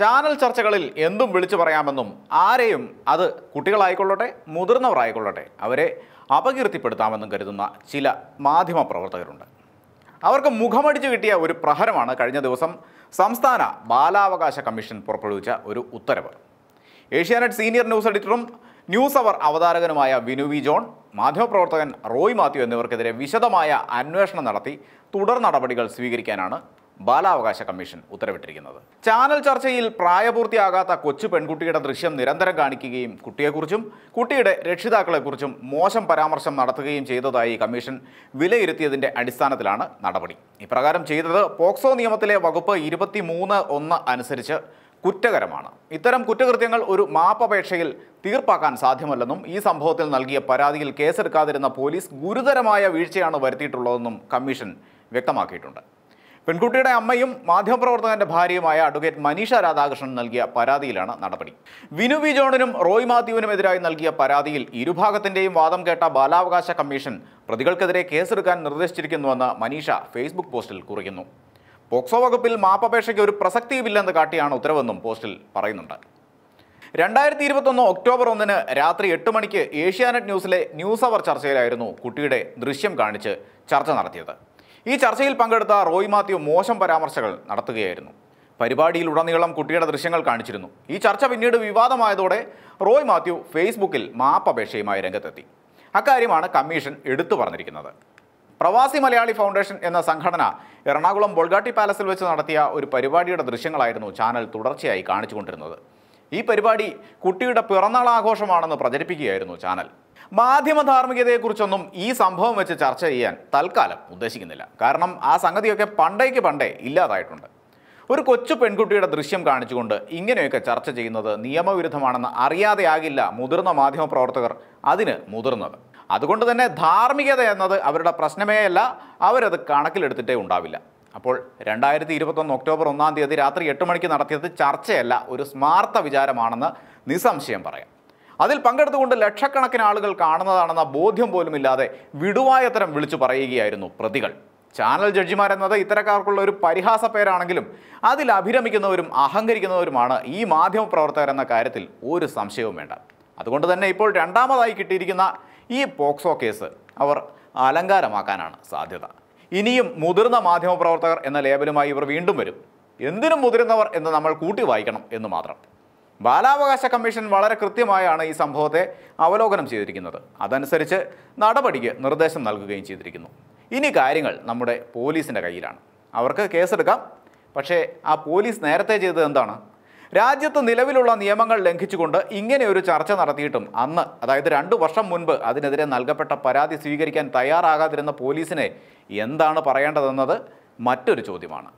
channel ചർച്ചകളിൽ എന്തും വിളിച്ചു പറയാമെന്നും ആരെയും അത് കുട്ടികളായിക്കൊള്ളട്ടെ മുതിർന്നവർ ആയിക്കൊള്ളട്ടെ അവരെ അപകീർത്തിപ്പെടുത്താമെന്നും കരുതുന്ന ചില മാധ്യമ പ്രവർത്തകരുണ്ട് അവർക്ക് മുഖമടിച്ചു കിട്ടിയ ഒരു പ്രഹരമാണ് കഴിഞ്ഞ ദിവസം സംസ്ഥാന ബാലാവകാശ കമ്മീഷൻ പുറപ്പെടുവിച്ച ഒരു ഉത്തരവ് ഏഷ്യാനെറ്റ് സീനിയർ ന്യൂസ് എഡിറ്ററും ന്യൂസ് അവർ അവതാരകനുമായ വിനു വി ജോൺ മാധ്യമപ്രവർത്തകൻ റോയ് മാത്യു എന്നിവർക്കെതിരെ വിശദമായ അന്വേഷണം നടത്തി തുടർ നടപടികൾ സ്വീകരിക്കാനാണ് ബാലാവകാശ കമ്മീഷൻ ഉത്തരവിട്ടിരിക്കുന്നത് ചാനൽ ചർച്ചയിൽ പ്രായപൂർത്തിയാകാത്ത കൊച്ചു പെൺകുട്ടിയുടെ ദൃശ്യം നിരന്തരം കാണിക്കുകയും കുട്ടിയെക്കുറിച്ചും കുട്ടിയുടെ രക്ഷിതാക്കളെക്കുറിച്ചും മോശം പരാമർശം നടത്തുകയും ചെയ്തതായി കമ്മീഷൻ വിലയിരുത്തിയതിന്റെ അടിസ്ഥാനത്തിലാണ് നടപടി ഇപ്രകാരം ചെയ്തത് പോക്സോ നിയമത്തിലെ വകുപ്പ് ഇരുപത്തി മൂന്ന് ഒന്ന് അനുസരിച്ച് കുറ്റകരമാണ് ഇത്തരം കുറ്റകൃത്യങ്ങൾ ഒരു മാപ്പപേക്ഷയിൽ തീർപ്പാക്കാൻ സാധ്യമല്ലെന്നും ഈ സംഭവത്തിൽ നൽകിയ പരാതിയിൽ കേസെടുക്കാതിരുന്ന പോലീസ് ഗുരുതരമായ വീഴ്ചയാണ് വരുത്തിയിട്ടുള്ളതെന്നും കമ്മീഷൻ വ്യക്തമാക്കിയിട്ടുണ്ട് പെൺകുട്ടിയുടെ അമ്മയും മാധ്യമപ്രവർത്തകന്റെ ഭാര്യയുമായ അഡ്വക്കേറ്റ് മനീഷ രാധാകൃഷ്ണൻ നൽകിയ പരാതിയിലാണ് നടപടി വിനു വി ജോണിനും റോയ് മാത്യുവിനുമെതിരായി നൽകിയ പരാതിയിൽ ഇരുഭാഗത്തിന്റെയും വാദം കേട്ട ബാലാവകാശ കമ്മീഷൻ പ്രതികൾക്കെതിരെ കേസെടുക്കാൻ നിർദ്ദേശിച്ചിരിക്കുന്നുവെന്ന് മനീഷ ഫേസ്ബുക്ക് പോസ്റ്റിൽ കുറിക്കുന്നു പോക്സോ വകുപ്പിൽ മാപ്പപേക്ഷയ്ക്ക് ഒരു പ്രസക്തിയുമില്ലെന്ന് കാട്ടിയാണ് ഉത്തരവെന്നും പോസ്റ്റിൽ പറയുന്നുണ്ട് രണ്ടായിരത്തി ഇരുപത്തൊന്ന് ഒക്ടോബർ ഒന്നിന് രാത്രി എട്ട് മണിക്ക് ഏഷ്യാനെറ്റ് ന്യൂസിലെ ന്യൂസ് അവർ ചർച്ചയിലായിരുന്നു കുട്ടിയുടെ ദൃശ്യം കാണിച്ച് ചർച്ച നടത്തിയത് ഈ ചർച്ചയിൽ പങ്കെടുത്ത റോയ് മാത്യു മോശം പരാമർശങ്ങൾ നടത്തുകയായിരുന്നു പരിപാടിയിൽ ഉടനീളം കുട്ടിയുടെ ദൃശ്യങ്ങൾ കാണിച്ചിരുന്നു ഈ ചർച്ച പിന്നീട് വിവാദമായതോടെ റോയ് മാത്യു ഫേസ്ബുക്കിൽ മാപ്പപേക്ഷയുമായി രംഗത്തെത്തി അക്കാര്യമാണ് കമ്മീഷൻ എടുത്തു പറഞ്ഞിരിക്കുന്നത് പ്രവാസി മലയാളി ഫൗണ്ടേഷൻ എന്ന സംഘടന എറണാകുളം ബൊൾഗാട്ടി പാലസിൽ വെച്ച് നടത്തിയ ഒരു പരിപാടിയുടെ ദൃശ്യങ്ങളായിരുന്നു ചാനൽ തുടർച്ചയായി കാണിച്ചുകൊണ്ടിരുന്നത് ഈ പരിപാടി കുട്ടിയുടെ പിറന്നാൾ ആഘോഷമാണെന്ന് പ്രചരിപ്പിക്കുകയായിരുന്നു ചാനൽ മാധ്യമ ധാർമ്മികതയെക്കുറിച്ചൊന്നും ഈ സംഭവം വെച്ച് ചർച്ച ചെയ്യാൻ തൽക്കാലം ഉദ്ദേശിക്കുന്നില്ല കാരണം ആ സംഗതിയൊക്കെ പണ്ടേക്ക് പണ്ടേ ഇല്ലാതായിട്ടുണ്ട് ഒരു കൊച്ചു പെൺകുട്ടിയുടെ ദൃശ്യം കാണിച്ചുകൊണ്ട് ഇങ്ങനെയൊക്കെ ചർച്ച ചെയ്യുന്നത് നിയമവിരുദ്ധമാണെന്ന് അറിയാതെയാകില്ല മുതിർന്ന പ്രവർത്തകർ അതിന് മുതിർന്നത് അതുകൊണ്ട് തന്നെ ധാർമ്മികത എന്നത് അവരുടെ അല്ല അവരത് കണക്കിലെടുത്തിട്ടേ ഉണ്ടാവില്ല അപ്പോൾ രണ്ടായിരത്തി ഇരുപത്തൊന്ന് ഒക്ടോബർ ഒന്നാം തീയതി രാത്രി എട്ട് മണിക്ക് നടത്തിയത് ചർച്ചയല്ല ഒരു സ്മാർത്ഥ വിചാരമാണെന്ന് നിസ്സംശയം പറയാം അതിൽ പങ്കെടുത്തുകൊണ്ട് ലക്ഷക്കണക്കിന് ആളുകൾ കാണുന്നതാണെന്ന ബോധ്യം പോലുമില്ലാതെ തരം വിളിച്ചു പറയുകയായിരുന്നു പ്രതികൾ ചാനൽ ജഡ്ജിമാരെന്നത് ഇത്തരക്കാർക്കുള്ള ഒരു പരിഹാസ പേരാണെങ്കിലും അതിൽ അഭിരമിക്കുന്നവരും അഹങ്കരിക്കുന്നവരുമാണ് ഈ മാധ്യമപ്രവർത്തകരെന്ന കാര്യത്തിൽ ഒരു സംശയവും വേണ്ട അതുകൊണ്ട് തന്നെ ഇപ്പോൾ രണ്ടാമതായി കിട്ടിയിരിക്കുന്ന ഈ പോക്സോ കേസ് അവർ അലങ്കാരമാക്കാനാണ് സാധ്യത ഇനിയും മുതിർന്ന മാധ്യമപ്രവർത്തകർ എന്ന ലേബലുമായി ഇവർ വീണ്ടും വരും എന്തിനും മുതിരുന്നവർ എന്ന് നമ്മൾ കൂട്ടി വായിക്കണം എന്ന് മാത്രം ബാലാവകാശ കമ്മീഷൻ വളരെ കൃത്യമായാണ് ഈ സംഭവത്തെ അവലോകനം ചെയ്തിരിക്കുന്നത് അതനുസരിച്ച് നടപടിക്ക് നിർദ്ദേശം നൽകുകയും ചെയ്തിരിക്കുന്നു ഇനി കാര്യങ്ങൾ നമ്മുടെ പോലീസിൻ്റെ കയ്യിലാണ് അവർക്ക് കേസെടുക്കാം പക്ഷേ ആ പോലീസ് നേരത്തെ ചെയ്തത് എന്താണ് രാജ്യത്ത് നിലവിലുള്ള നിയമങ്ങൾ ലംഘിച്ചുകൊണ്ട് ഇങ്ങനെ ഒരു ചർച്ച നടത്തിയിട്ടും അന്ന് അതായത് രണ്ട് വർഷം മുൻപ് അതിനെതിരെ നൽകപ്പെട്ട പരാതി സ്വീകരിക്കാൻ തയ്യാറാകാതിരുന്ന പോലീസിനെ എന്താണ് പറയേണ്ടതെന്നത് മറ്റൊരു ചോദ്യമാണ്